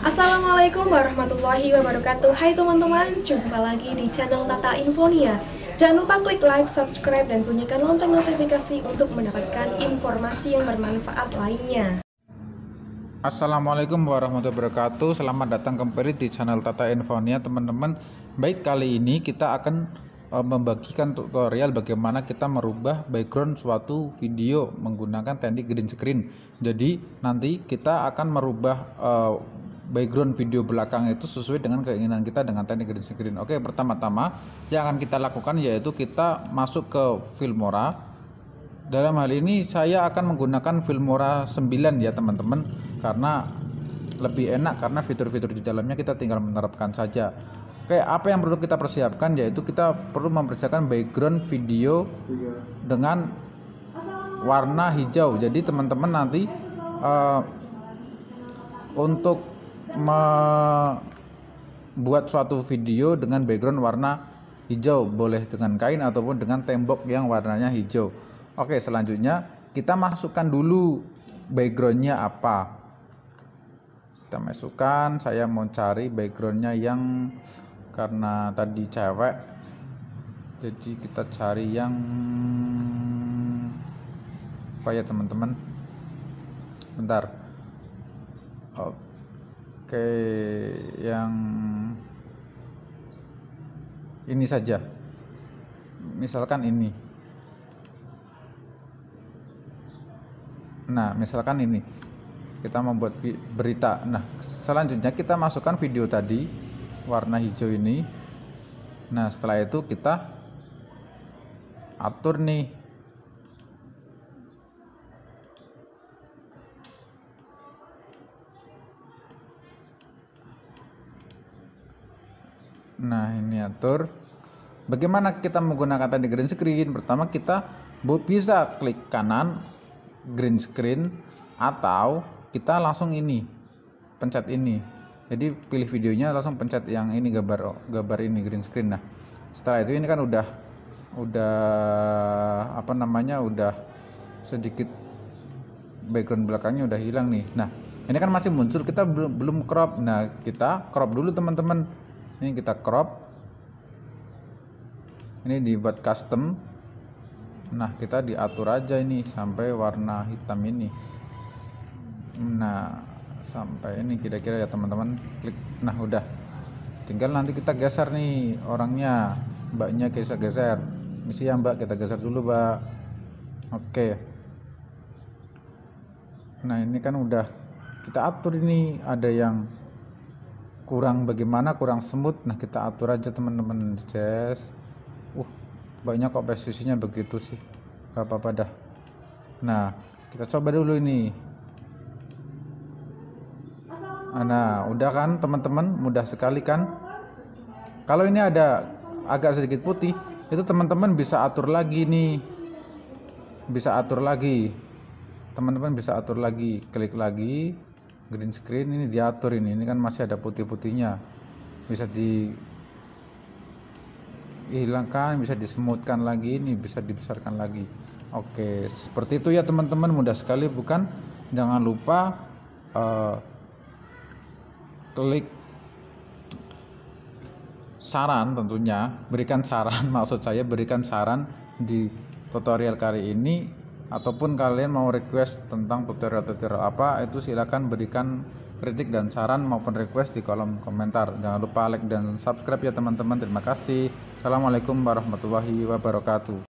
Assalamualaikum warahmatullahi wabarakatuh Hai teman-teman, jumpa lagi di channel Tata Infonia Jangan lupa klik like, subscribe, dan bunyikan lonceng notifikasi untuk mendapatkan informasi yang bermanfaat lainnya Assalamualaikum warahmatullahi wabarakatuh Selamat datang kembali di channel Tata Infonia teman-teman Baik, kali ini kita akan eh, membagikan tutorial bagaimana kita merubah background suatu video menggunakan teknik green screen. Jadi nanti kita akan merubah uh, background video belakang itu sesuai dengan keinginan kita dengan teknik green screen. Oke, pertama-tama yang akan kita lakukan yaitu kita masuk ke Filmora. Dalam hal ini saya akan menggunakan Filmora 9 ya teman-teman karena lebih enak karena fitur-fitur di dalamnya kita tinggal menerapkan saja. Oke, apa yang perlu kita persiapkan yaitu kita perlu mempersiapkan background video dengan warna hijau. Jadi teman-teman nanti uh, untuk membuat suatu video dengan background warna hijau boleh dengan kain ataupun dengan tembok yang warnanya hijau oke selanjutnya kita masukkan dulu backgroundnya apa kita masukkan saya mau cari backgroundnya yang karena tadi cewek jadi kita cari yang apa ya teman-teman bentar oke pakai yang ini saja misalkan ini nah misalkan ini kita membuat berita nah selanjutnya kita masukkan video tadi warna hijau ini nah setelah itu kita atur nih Nah, ini atur bagaimana kita menggunakan tadi green screen? Pertama kita bisa klik kanan green screen atau kita langsung ini pencet ini. Jadi pilih videonya langsung pencet yang ini gambar oh, gambar ini green screen. Nah, setelah itu ini kan udah udah apa namanya? udah sedikit background belakangnya udah hilang nih. Nah, ini kan masih muncul kita belum belum crop. Nah, kita crop dulu teman-teman ini kita crop ini dibuat custom nah kita diatur aja ini sampai warna hitam ini nah sampai ini kira-kira ya teman-teman klik nah udah tinggal nanti kita geser nih orangnya mbaknya geser-geser misi ya mbak kita geser dulu mbak oke nah ini kan udah kita atur ini ada yang kurang bagaimana kurang semut nah kita atur aja teman-teman Jazz uh banyak kok presisinya begitu sih gak apa-apa dah nah kita coba dulu ini nah udah kan teman-teman mudah sekali kan kalau ini ada agak sedikit putih itu teman-teman bisa atur lagi nih bisa atur lagi teman-teman bisa atur lagi klik lagi green screen ini diatur ini ini kan masih ada putih-putihnya bisa dihilangkan, bisa disemutkan lagi ini bisa dibesarkan lagi oke seperti itu ya teman-teman mudah sekali bukan jangan lupa uh, klik saran tentunya berikan saran maksud saya berikan saran di tutorial kali ini ataupun kalian mau request tentang tutorial-tutorial apa itu silahkan berikan kritik dan saran maupun request di kolom komentar jangan lupa like dan subscribe ya teman-teman terima kasih assalamualaikum warahmatullahi wabarakatuh